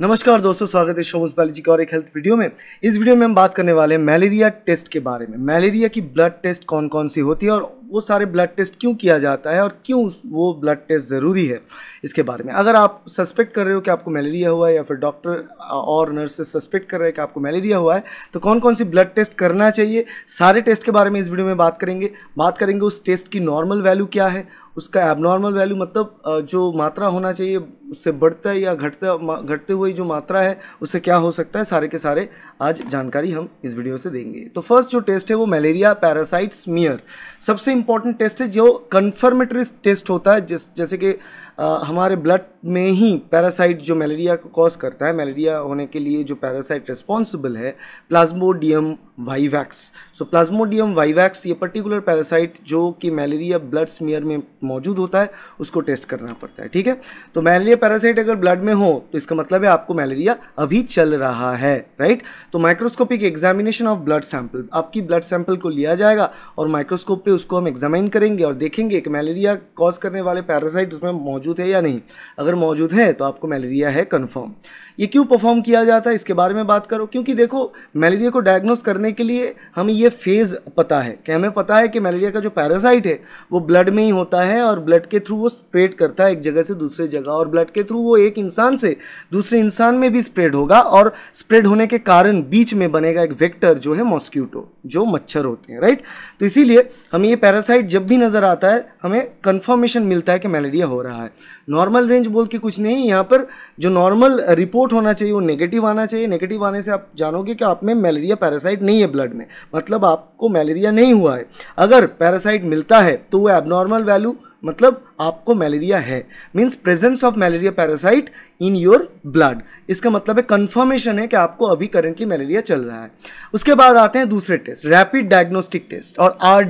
नमस्कार दोस्तों स्वागत है पाली बायोलॉजी की और एक हेल्थ वीडियो में इस वीडियो में हम बात करने वाले हैं मलेरिया टेस्ट के बारे में मलेरिया की ब्लड टेस्ट कौन कौन सी होती है और वो सारे ब्लड टेस्ट क्यों किया जाता है और क्यों वो ब्लड टेस्ट ज़रूरी है इसके बारे में अगर आप सस्पेक्ट कर रहे हो कि आपको मलेरिया हुआ है या फिर डॉक्टर और नर्सेस सस्पेक्ट कर रहे हैं कि आपको मलेरिया हुआ है तो कौन कौन सी ब्लड टेस्ट करना चाहिए सारे टेस्ट के बारे में इस वीडियो में बात करेंगे बात करेंगे उस टेस्ट की नॉर्मल वैल्यू क्या है उसका एबनॉर्मल वैल्यू मतलब जो मात्रा होना चाहिए उससे बढ़ता या घटता घटते हुए जो मात्रा है उससे क्या हो सकता है सारे के सारे आज जानकारी हम इस वीडियो से देंगे तो फर्स्ट जो टेस्ट है वो मलेरिया पैरासाइट स्मियर सबसे इंपॉर्टेंट टेस्ट है जो कन्फर्मेटरी टेस्ट होता है जैसे कि हमारे ब्लड में ही पैरासाइट जो मलेरिया को कॉज करता है मलेरिया होने के लिए जो पैरासाइट रिस्पॉन्सिबल है plasmodium vivax so plasmodium vivax ये पर्टिकुलर पैरासाइट जो कि मलेरिया ब्लड स्मियर में मौजूद होता है उसको टेस्ट करना पड़ता है ठीक है तो मलेरिया पैरासाइट अगर ब्लड में हो तो इसका मतलब है आपको मलेरिया अभी चल रहा है राइट तो microscopic examination of blood sample आपकी ब्लड सैंपल को लिया जाएगा और माइक्रोस्कोप पर उसको हम एग्जामिन करेंगे और देखेंगे कि मलेरिया कॉज करने वाले पैरासाइट उसमें मौजूद मौजूद है या नहीं अगर मौजूद है तो आपको मलेरिया है कन्फर्म ये क्यों परफॉर्म किया जाता है इसके बारे में बात करो क्योंकि देखो मलेरिया को डायग्नोस करने के लिए हमें ये फेज़ पता है कि हमें पता है कि मलेरिया का जो पैरासाइट है वो ब्लड में ही होता है और ब्लड के थ्रू वो स्प्रेड करता है एक जगह से दूसरे जगह और ब्लड के थ्रू वो एक इंसान से दूसरे इंसान में भी स्प्रेड होगा और स्प्रेड होने के कारण बीच में बनेगा एक वेक्टर जो है मॉस्क्यूटो जो मच्छर होते हैं राइट तो इसीलिए हमें ये पैरासाइट जब भी नज़र आता है हमें कन्फर्मेशन मिलता है कि मलेरिया हो रहा है नॉर्मल रेंज बोल के कुछ नहीं यहाँ पर जो नॉर्मल रिपोर्ट होना चाहिए वो नेगेटिव आना चाहिए नेगेटिव आने से आप जानोगे कि आप में मलेरिया पैरासाइट नहीं है ब्लड में मतलब आपको मलेरिया नहीं हुआ है अगर पैरासाइट मिलता है तो वो एबनॉर्मल वैल्यू मतलब आपको मलेरिया है means presence of malaria parasite in your blood इसका मतलब है कंफर्मेशन है कि आपको अभी करेंटली मलेरिया चल रहा है उसके बाद आते हैं दूसरे टेस्ट रैपिड डायग्नोस्टिक टेस्ट और आर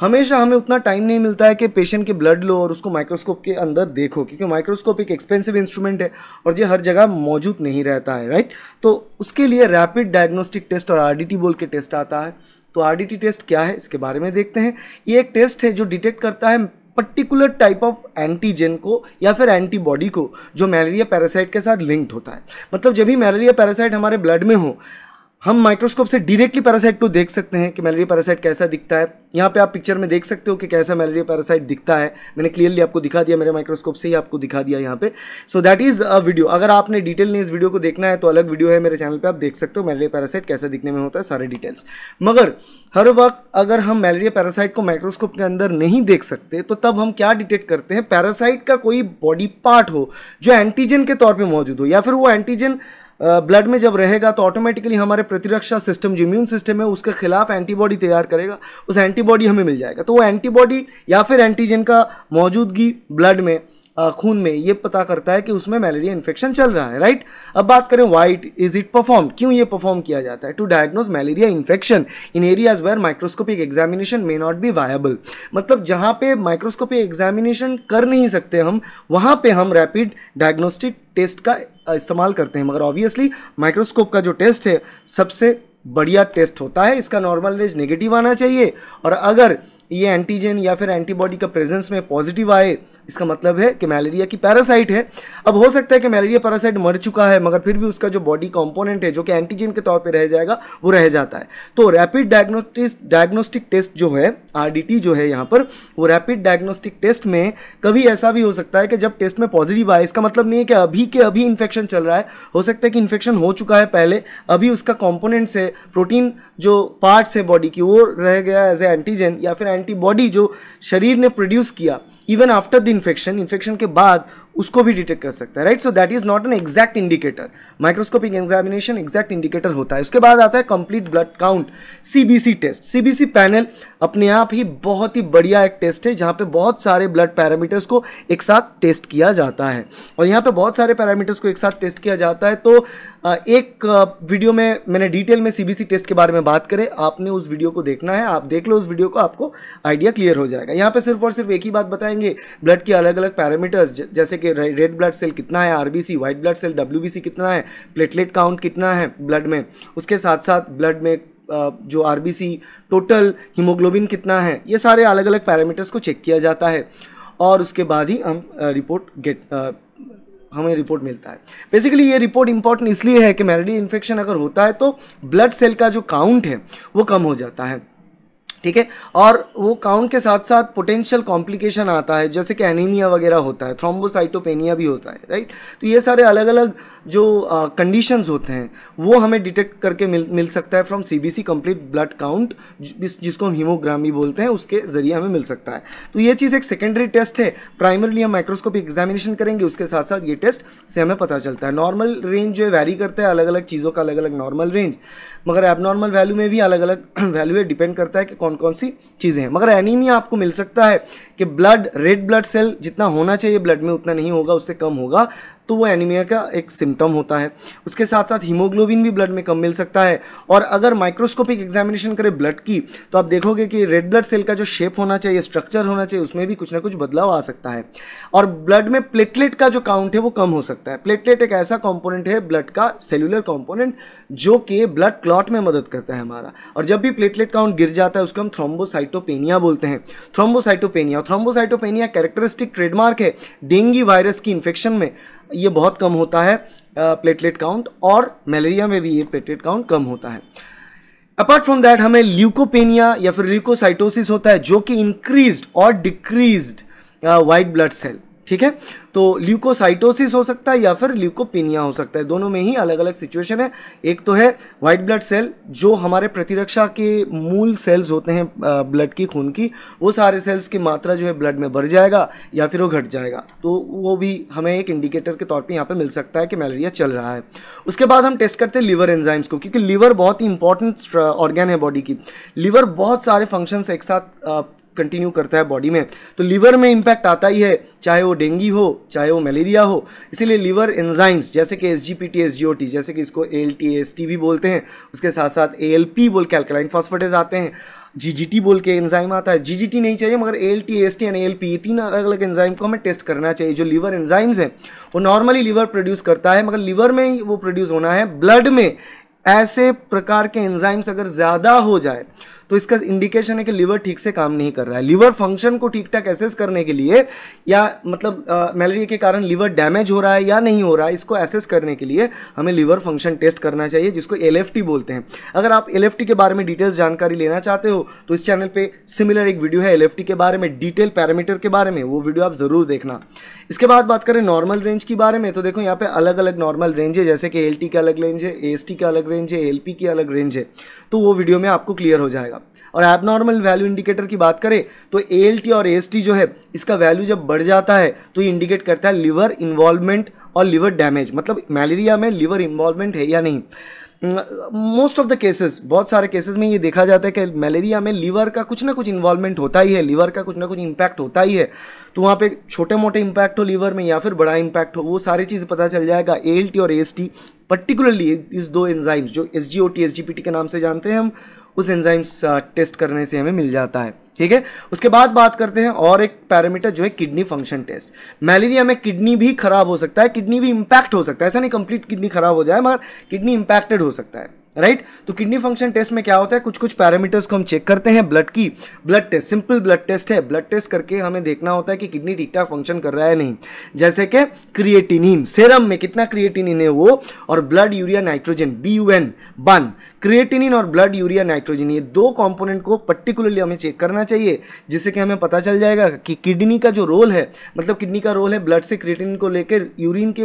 हमेशा हमें उतना टाइम नहीं मिलता है कि पेशेंट के ब्लड लो और उसको माइक्रोस्कोप के अंदर देखो क्योंकि माइक्रोस्कोप एक एक्सपेंसिव इंस्ट्रूमेंट है और ये हर जगह मौजूद नहीं रहता है राइट तो उसके लिए रैपिड डायग्नोस्टिक टेस्ट और आर बोल के टेस्ट आता है तो आर टेस्ट क्या है इसके बारे में देखते हैं ये एक टेस्ट है जो डिटेक्ट करता है पर्टिकुलर टाइप ऑफ एंटीजन को या फिर एंटीबॉडी को जो मैलेरिया पैरासाइट के साथ लिंक्ड होता है मतलब जब भी मैलेरिया पैरासाइट हमारे ब्लड में हो हम माइक्रोस्कोप से डायरेक्टली पैरासाइट को देख सकते हैं कि मैलेरिया पैरासाइट कैसा दिखता है यहाँ पे आप पिक्चर में देख सकते हो कि कैसा मैलेरिया पैरासाइट दिखता है मैंने क्लियरली आपको दिखा दिया मेरे माइक्रोस्कोप से ही आपको दिखा दिया यहाँ पे so that is a video अगर आपने डिटेल नहीं इस वीडियो को देखना है तो अलग वीडियो है मेरे चैनल पर आप देख सकते हो मेलेरिया पैरासाइट कैसा दिखने में होता है सारे डिटेल्स मगर हर वक्त अगर हम मेलेरिया पैरासाइट को माइक्रोस्कोप के अंदर नहीं देख सकते तो तब हम क्या डिटेक्ट करते हैं पैरासाइट का कोई बॉडी पार्ट हो जो एंटीजन के तौर पर मौजूद हो या फिर वो एंटीजन ब्लड में जब रहेगा तो ऑटोमेटिकली हमारे प्रतिरक्षा सिस्टम जो इम्यून सिस्टम है उसके खिलाफ एंटीबॉडी तैयार करेगा उस एंटीबॉडी हमें मिल जाएगा तो वो एंटीबॉडी या फिर एंटीजन का मौजूदगी ब्लड में खून में ये पता करता है कि उसमें मलेरिया इन्फेक्शन चल रहा है राइट अब बात करें वाइट इज इट परफॉर्म क्यों ये परफॉर्म किया जाता है to diagnose malaria infection in areas where microscopic examination may not be viable मतलब जहाँ पे माइक्रोस्कोपिक एग्जामिनेशन कर नहीं सकते हम वहाँ पे हम रैपिड डायग्नोस्टिक टेस्ट का इस्तेमाल करते हैं मगर ऑब्वियसली माइक्रोस्कोप का जो टेस्ट है सबसे बढ़िया टेस्ट होता है इसका नॉर्मल रेंज नेगेटिव आना चाहिए और अगर ये एंटीजन या फिर एंटीबॉडी का प्रेजेंस में पॉजिटिव आए इसका मतलब है कि मैलेरिया की पैरासाइट है अब हो सकता है कि मैलेरिया पैरासाइट मर चुका है मगर फिर भी उसका जो बॉडी कॉम्पोनेंट है जो कि एंटीजन के तौर पर रह जाएगा वो रह जाता है तो रैपिड डायग्नोस्टिस डायग्नोस्टिक टेस्ट जो है आर जो है यहाँ पर वो रैपिड डायग्नोस्टिक टेस्ट में कभी ऐसा भी हो सकता है कि जब टेस्ट में पॉजिटिव आए इसका मतलब नहीं है कि अभी के अभी इन्फेक्शन चल रहा है हो सकता है कि इन्फेक्शन हो चुका है पहले अभी उसका कॉम्पोनेंट्स है प्रोटीन जो पार्ट्स है बॉडी की वो रह गया एज ए एंटीजन या फिर एंटीबॉडी जो शरीर ने प्रोड्यूस किया even after the infection infection के बाद उसको भी डिटेक्ट कर सकता है right so that is not an exact indicator microscopic examination exact indicator होता है उसके बाद आता है complete blood count CBC test CBC panel अपने आप ही बहुत ही बढ़िया एक टेस्ट है जहां पे बहुत सारे ब्लड पैरामीटर्स को एक साथ टेस्ट किया जाता है और यहाँ पे बहुत सारे पैरामीटर्स को एक साथ टेस्ट किया जाता है तो एक वीडियो में मैंने डिटेल में सीबीसी टेस्ट के बारे में बात करें आपने उस वीडियो को देखना है आप देख लो उस वीडियो को आपको आइडिया क्लियर हो जाएगा यहाँ पर सिर्फ और सिर्फ एक ही बात बताएंगे ब्लड के अलग अलग पैरामीटर्स जैसे कि के रेड ब्लड सेल कितना है RBC white blood cell W कितना है प्लेटलेट काउंट कितना है ब्लड में उसके साथ साथ ब्लड में जो आर टोटल हीमोग्लोबिन कितना है ये सारे अलग अलग पैरामीटर्स को चेक किया जाता है और उसके बाद ही हम रिपोर्ट गेट हमें रिपोर्ट मिलता है बेसिकली ये रिपोर्ट इंपॉर्टेंट इसलिए है कि मैलेरिया इन्फेक्शन अगर होता है तो ब्लड सेल का जो काउंट है वो कम हो जाता है ठीक है और वो काउंट के साथ साथ पोटेंशियल कॉम्प्लिकेशन आता है जैसे कि एनीमिया वगैरह होता है थ्रोम्बोसाइटोपेनिया भी होता है राइट तो ये सारे अलग अलग जो कंडीशन uh, होते हैं वो हमें डिटेक्ट करके मिल मिल सकता है from C B C complete blood count जिसको हम हीमोग्रामी बोलते हैं उसके ज़रिए हमें मिल सकता है तो ये चीज़ एक सेकेंडरी टेस्ट है प्राइमरली हम माइक्रोस्कोपिक एग्जामिनेशन करेंगे उसके साथ साथ ये टेस्ट से हमें पता चलता है नॉर्मल रेंज जो है वैरी करता है अलग अलग चीज़ों का अलग अलग नॉर्मल रेंज मगर एबनॉर्मल वैल्यू में भी अलग अलग वैल्यू है डिपेंड करता है कि कौन कौन सी चीज़ें हैं मगर एनीमिया आपको मिल सकता है कि ब्लड रेड ब्लड सेल जितना होना चाहिए ब्लड में उतना नहीं होगा उससे कम होगा तो वो एनीमिया का एक सिम्टम होता है उसके साथ साथ हीमोग्लोबिन भी ब्लड में कम मिल सकता है और अगर माइक्रोस्कोपिक एग्जामिनेशन करें ब्लड की तो आप देखोगे कि रेड ब्लड सेल का जो शेप होना चाहिए स्ट्रक्चर होना चाहिए उसमें भी कुछ ना कुछ बदलाव आ सकता है और ब्लड में प्लेटलेट का जो काउंट है वो कम हो सकता है प्लेटलेट एक ऐसा कॉम्पोनेंट है ब्लड का सेलुलर कॉम्पोनेंट जो कि ब्लड क्लॉट में मदद करता है हमारा और जब भी प्लेटलेट काउंट गिर जाता है उसको हम थ्रोम्बोसाइटोपेनिया बोलते हैं थ्रोम्बोसाइटोपेनिया थ्रोम्बोसाइटोपेनिया कैरेक्टरिस्टिक ट्रेडमार्क है डेंगी वायरस की इन्फेक्शन में ये बहुत कम होता है प्लेटलेट काउंट और मलेरिया में भी ये प्लेटलेट काउंट कम होता है अपार्ट फ्रॉम दैट हमें ल्यूकोपेनिया या फिर ल्यूकोसाइटोसिस होता है जो कि इंक्रीज्ड और डिक्रीज्ड वाइट ब्लड सेल ठीक है तो ल्यूकोसाइटोसिस हो सकता है या फिर ल्यूकोपिनिया हो सकता है दोनों में ही अलग अलग सिचुएशन है एक तो है वाइट ब्लड सेल जो हमारे प्रतिरक्षा के मूल सेल्स होते हैं ब्लड की खून की वो सारे सेल्स की मात्रा जो है ब्लड में बढ़ जाएगा या फिर वो घट जाएगा तो वो भी हमें एक इंडिकेटर के तौर पर यहाँ पर मिल सकता है कि मलेरिया चल रहा है उसके बाद हम टेस्ट करते हैं लीवर एंजाइम्स को क्योंकि लीवर बहुत ही इंपॉर्टेंट ऑर्गेन है बॉडी की लीवर बहुत सारे फंक्शंस एक साथ कंटिन्यू करता है बॉडी में तो लीवर में इंपैक्ट आता ही है चाहे वो डेंगू हो चाहे वो मलेरिया हो इसीलिए लीवर एंजाइम्स जैसे कि S G P T S G O T जैसे कि इसको एल टी एस टी भी बोलते हैं उसके साथ साथ ए एल पी बोल कैलकलाइन फॉस्फेटेज आते हैं जी जी टी बोल के एंजाइम आता है जी जी टी नहीं चाहिए मगर L T S T and L P ये तीन अलग अलग एंजाइम को हमें टेस्ट करना चाहिए जो लीवर एंजाइम्स हैं वो नॉर्मली लीवर प्रोड्यूस करता है मगर लीवर में ही वो प्रोड्यूस होना है ब्लड में ऐसे प्रकार के एंजाइम्स अगर ज़्यादा हो जाए तो इसका इंडिकेशन है कि लीवर ठीक से काम नहीं कर रहा है लीवर फंक्शन को ठीक ठाक एसेस करने के लिए या मतलब मैलेरिया के कारण लीवर डैमेज हो रहा है या नहीं हो रहा है इसको एसेस करने के लिए हमें लीवर फंक्शन टेस्ट करना चाहिए जिसको एल बोलते हैं अगर आप एल के बारे में डिटेल्स जानकारी लेना चाहते हो तो इस चैनल पर सिमिलर एक वीडियो है एल के बारे में डिटेल पैरामीटर के बारे में वो वीडियो आप ज़रूर देखना इसके बाद बात करें नॉर्मल रेंज के बारे में तो देखो यहाँ पे अलग अलग नॉर्मल रेंज है जैसे कि एल का अलग रेंज है ए का अलग रेंज है एल की अलग रेंज है तो वो वीडियो में आपको क्लियर हो जाएगा जाएगा और एबनॉर्मल वैल्यू इंडिकेटर की बात करें तो ए और ए जो है इसका वैल्यू जब बढ़ जाता है तो इंडिकेट करता है लिवर इन्वॉल्वमेंट और लिवर डैमेज मतलब मलेरिया में लिवर इन्वॉल्वमेंट है या नहीं मोस्ट ऑफ द केसेस बहुत सारे केसेस में ये देखा जाता है कि मलेरिया में लीवर का कुछ ना कुछ इन्वॉल्वमेंट होता ही है लीवर का कुछ ना कुछ इम्पैक्ट होता ही है तो वहाँ पे छोटे मोटे इम्पैक्ट हो लीवर में या फिर बड़ा इम्पैक्ट हो वो सारी चीज़ पता चल जाएगा ए और ए पर्टिकुलरली इस दो एंजाइम्स जो एस जी के नाम से जानते हैं हम उस एंजाइम्स टेस्ट uh, करने से हमें मिल जाता है ठीक है उसके बाद बात करते हैं और एक पैरामीटर जो है किडनी फंक्शन टेस्ट मैलेरिया में किडनी भी खराब हो सकता है किडनी भी इंपैक्ट हो सकता है ऐसा नहीं कंप्लीट किडनी खराब हो जाए मगर किडनी इंपैक्टेड हो सकता है राइट right? तो किडनी फंक्शन टेस्ट में क्या होता है कुछ कुछ पैरामीटर्स को हम चेक करते हैं ब्लड की blood test simple blood test है ब्लड टेस्ट करके हमें देखना होता है कि किडनी ठीक ठाक फंक्शन कर रहा है नहीं जैसे कि क्रिएटिनिन सेरम में कितना क्रिएटिनिन है वो और blood urea nitrogen B U N BUN creatinine और ब्लड यूरिया नाइट्रोजन ये दो कंपोनेंट को पर्टिकुलरली हमें चेक करना चाहिए जिससे कि हमें पता चल जाएगा कि किडनी का जो रोल है मतलब किडनी का रोल है ब्लड से क्रिएटिनिन को लेकर यूरिन के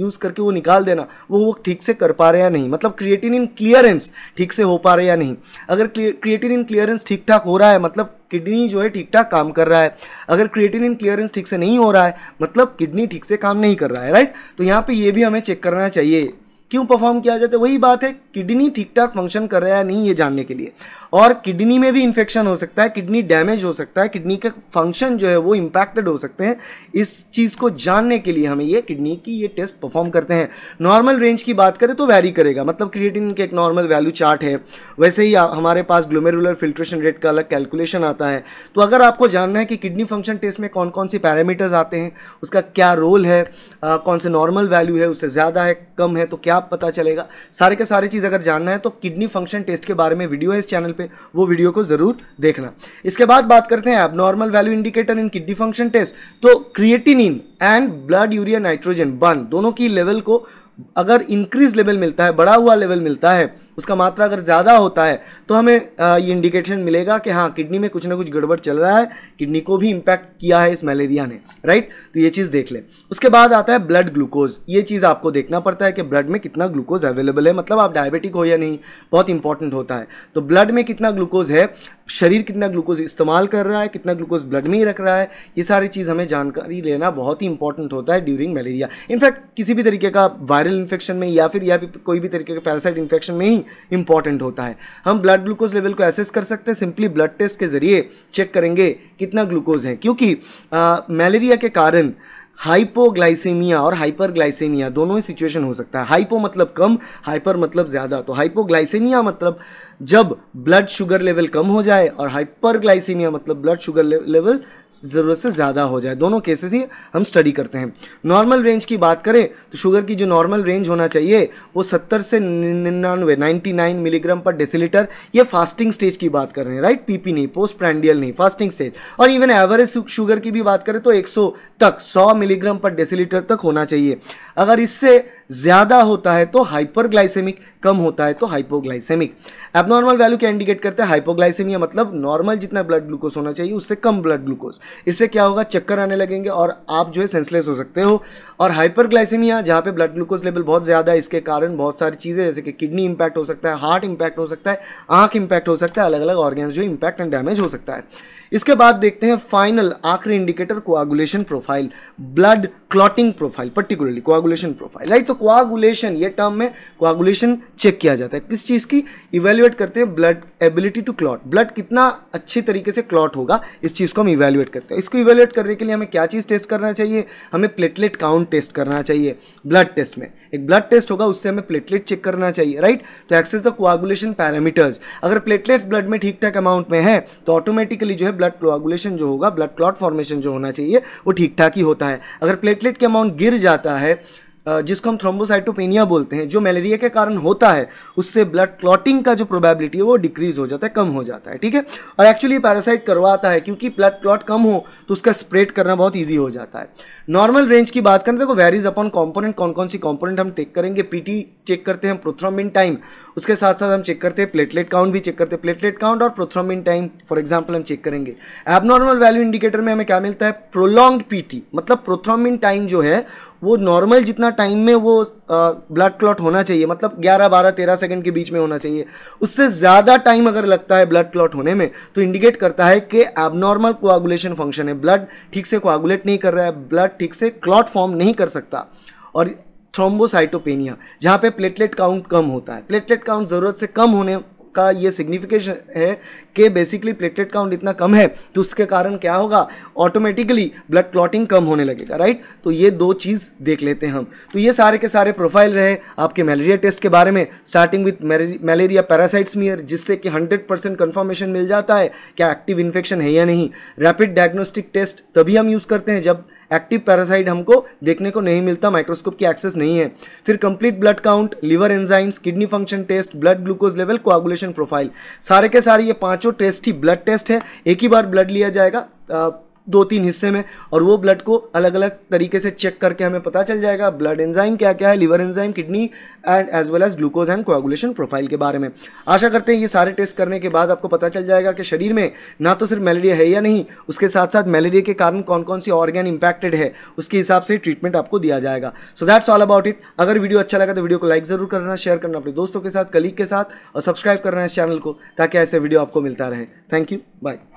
यूज़ करके वो निकाल देना वो वो ठीक से कर पा रहे या नहीं मतलब क्रिएटिनिन क्लियरेंस ठीक से हो पा रहे या नहीं अगर क्रिएटिनिन क्लियरेंस ठीक ठाक हो रहा है मतलब किडनी जो है ठीक ठाक काम कर रहा है अगर क्रिएटिनिन क्लियरेंस ठीक से नहीं हो रहा है मतलब किडनी ठीक से काम नहीं कर रहा है राइट तो यहाँ पे ये भी हमें चेक करना चाहिए क्यों परफॉर्म किया जाता है वही बात है किडनी ठीक ठाक फंक्शन कर रहा है या नहीं ये जानने के लिए और किडनी में भी इन्फेक्शन हो सकता है किडनी डैमेज हो सकता है किडनी का फंक्शन जो है वो इम्पैक्टेड हो सकते हैं इस चीज़ को जानने के लिए हमें ये किडनी की ये टेस्ट परफॉर्म करते हैं नॉर्मल रेंज की बात करें तो वैरी करेगा मतलब क्रिएटिन के एक नॉर्मल वैल्यू चार्ट है वैसे ही हमारे पास ग्लोमेरुलर फिल्ट्रेशन रेट का अलग कैलकुलेशन आता है तो अगर आपको जानना है कि किडनी फंक्शन टेस्ट में कौन कौन से पैरामीटर्स आते हैं उसका क्या रोल है कौन से नॉर्मल वैल्यू है उससे ज़्यादा है कम है तो क्या क्या पता चलेगा सारे के सारी चीज़ अगर जानना है तो किडनी फंक्शन टेस्ट के बारे में वीडियो है इस चैनल पे वो वीडियो को ज़रूर देखना इसके बाद बात करते हैं abnormal value indicator in kidney function test तो creatinine and blood urea nitrogen BUN दोनों की लेवल को अगर इंक्रीज लेवल मिलता है बढ़ा हुआ लेवल मिलता है उसका मात्रा अगर ज़्यादा होता है तो हमें ये इंडिकेशन मिलेगा कि हाँ किडनी में कुछ ना कुछ गड़बड़ चल रहा है किडनी को भी इम्पैक्ट किया है इस मलेरिया ने राइट तो ये चीज़ देख लें उसके बाद आता है ब्लड ग्लूकोज ये चीज़ आपको देखना पड़ता है कि ब्लड में कितना ग्लूकोज अवेलेबल है मतलब आप डायबिटिक हो या नहीं बहुत इंपॉर्टेंट होता है तो ब्लड में कितना ग्लूकोज है शरीर कितना ग्लूकोज इस्तेमाल कर रहा है कितना ग्लूकोज ब्लड में ही रख रहा है ये सारी चीज़ हमें जानकारी लेना बहुत ही इंपॉर्टेंट होता है ड्यूरिंग मलेरिया इनफैक्ट किसी भी तरीके का वायरस वायरल इन्फेक्शन में या फिर या भी कोई भी तरीके के पैरासाइट इन्फेक्शन में ही इंपॉर्टेंट होता है हम ब्लड ग्लूकोज लेवल को एसेस कर सकते हैं सिंपली ब्लड टेस्ट के जरिए चेक करेंगे कितना ग्लूकोज है क्योंकि मलेरिया के कारण हाइपोग्लाइसेमिया और हाइपरग्लाइसेमिया दोनों ही सिचुएशन हो सकता है हाइपो मतलब कम हाइपर मतलब ज़्यादा तो हाइपोग्लाइसेमिया मतलब जब ब्लड शुगर लेवल कम हो जाए और हाइपरग्लाइसेमिया मतलब ब्लड शुगर लेवल ज़रूरत से ज़्यादा हो जाए दोनों केसेस ही हम स्टडी करते हैं नॉर्मल रेंज की बात करें तो शुगर की जो नॉर्मल रेंज होना चाहिए वो 70 से निन्यानवे 99 मिलीग्राम पर डेसीलीटर ये फास्टिंग स्टेज की बात कर रहे हैं राइट पीपी नहीं पोस्ट प्रैंडियल नहीं फास्टिंग स्टेज और इवन एवरेज शुगर की भी बात करें तो एक तक सौ मिलीग्राम पर डेसीलीटर तक होना चाहिए अगर इससे ज़्यादा होता है तो हाइपरग्लाइसेमिक कम होता है तो हाइपोग्लाइसेमिक एबनॉर्मल वैल्यू क्या इंडिकेट करते हैं हाइपोग्लाइसेमिया मतलब नॉर्मल जितना ब्लड ग्लूकोज होना चाहिए उससे कम ब्लड ग्लूकोज इससे क्या होगा चक्कर आने लगेंगे और आप जो है सेंसलेस हो सकते हो और हाइपरग्लाइसेमिया जहाँ पे ब्लड ग्लूकोज लेवल बहुत ज़्यादा है इसके कारण बहुत सारी चीज़ें जैसे कि किडनी इंपैक्ट हो सकता है हार्ट इंपैक्ट हो सकता है आँख इंपैक्ट हो सकता है अलग अलग ऑर्गेन्स जो इंपैक्ट एंड डैमेज हो सकता है इसके बाद देखते हैं फाइनल आखिरी indicator coagulation profile blood clotting profile particularly coagulation profile right तो कोआगुलेशन ये टर्म में कोआगुलेशन चेक किया जाता है किस चीज़ की इवेल्युएट करते हैं blood ability to clot blood कितना अच्छे तरीके से क्लॉट होगा इस चीज़ को हम इवेल्युएट करते हैं इसको इवेल्युएट करने के लिए हमें क्या चीज़ टेस्ट करना चाहिए हमें प्लेटलेट काउंट टेस्ट करना चाहिए ब्लड टेस्ट में एक ब्लड टेस्ट होगा उससे हमें प्लेटलेट चेक करना चाहिए राइट तो एक्सेस द कोआगुलेशन पैरामीटर्स अगर प्लेटलेट्स ब्लड में ठीक ठाक अमाउंट में है तो ऑटोमेटिकली जो है ब्लड कोआगुलेशन जो होगा ब्लड क्लॉट फॉर्मेशन जो होना चाहिए वो ठीक ठाक ही होता है अगर प्लेटलेट के अमाउंट गिर जाता है जिसको हम थ्रोम्बोसाइटोपेनिया बोलते हैं जो मलेरिया के कारण होता है उससे ब्लड क्लॉटिंग का जो प्रोबेबिलिटी है वो डिक्रीज़ हो जाता है कम हो जाता है ठीक है और एक्चुअली पैरासाइट करवाता है क्योंकि ब्लड क्लॉट कम हो तो उसका स्प्रेड करना बहुत ईजी हो जाता है नॉर्मल रेंज की बात करें तो वेरीज अपॉन कॉम्पोनेंट कौन कौन सी कॉम्पोनेंट हम टेक करेंगे पीटी चेक करते हैं प्रोथ्रोमिन टाइम उसके साथ साथ हम चेक करते हैं प्लेटलेट काउंट भी चेक करते हैं प्लेटलेट काउंट और प्रोथ्रोमिन टाइम फॉर एग्जाम्पल हम चेक करेंगे एबनॉर्मल वैल्यू इंडिकेटर में हमें क्या मिलता है प्रोलॉन्ग पीटी मतलब प्रोथ्रोमिन टाइम जो है वो नॉर्मल जितना टाइम में वो ब्लड क्लॉट होना चाहिए मतलब 11 12 13 सेकंड के बीच में होना चाहिए उससे ज़्यादा टाइम अगर लगता है ब्लड क्लॉट होने में तो इंडिकेट करता है कि एबनॉर्मल कोआगुलेशन फंक्शन है ब्लड ठीक से कोआगुलेट नहीं कर रहा है ब्लड ठीक से क्लॉट फॉर्म नहीं कर सकता और थ्रोम्बोसाइटोपेनिया जहाँ पे प्लेटलेट काउंट कम होता है प्लेटलेट काउंट ज़रूरत से कम होने का ये सिग्निफिकेशन है कि बेसिकली प्लेटलेट काउंट इतना कम है तो उसके कारण क्या होगा ऑटोमेटिकली ब्लड क्लॉटिंग कम होने लगेगा राइट तो ये दो चीज़ देख लेते हैं हम तो ये सारे के सारे प्रोफाइल रहे आपके मलेरिया टेस्ट के बारे में starting with malaria parasites smear जिससे कि हंड्रेड परसेंट कन्फर्मेशन मिल जाता है क्या एक्टिव इन्फेक्शन है या नहीं रैपिड डायग्नोस्टिक टेस्ट तभी हम यूज़ करते हैं जब एक्टिव पैरासाइट हमको देखने को नहीं मिलता माइक्रोस्कोप की एक्सेस नहीं है फिर complete blood count liver enzymes kidney function test blood glucose level coagulation profile सारे के सारे ये पांचों टेस्ट ही ब्लड टेस्ट है एक ही बार ब्लड लिया जाएगा दो तीन हिस्से में और वो ब्लड को अलग अलग तरीके से चेक करके हमें पता चल जाएगा ब्लड एंजाइम क्या क्या है liver enzyme kidney and as well as glucose and coagulation profile के बारे में आशा करते हैं ये सारे टेस्ट करने के बाद आपको पता चल जाएगा कि शरीर में ना तो सिर्फ मलेरिया है या नहीं उसके साथ साथ मलेरिया के कारण कौन कौन सी ऑर्गेन इंपैक्टेड है उसके हिसाब से ट्रीटमेंट आपको दिया जाएगा so that's all about it अगर वीडियो अच्छा लगा तो वीडियो को लाइक ज़रूर करना शेयर करना अपने दोस्तों के साथ कलीग के साथ और सब्सक्राइब करना इस चैनल को ताकि ऐसे वीडियो आपको मिलता रहे थैंक यू बाय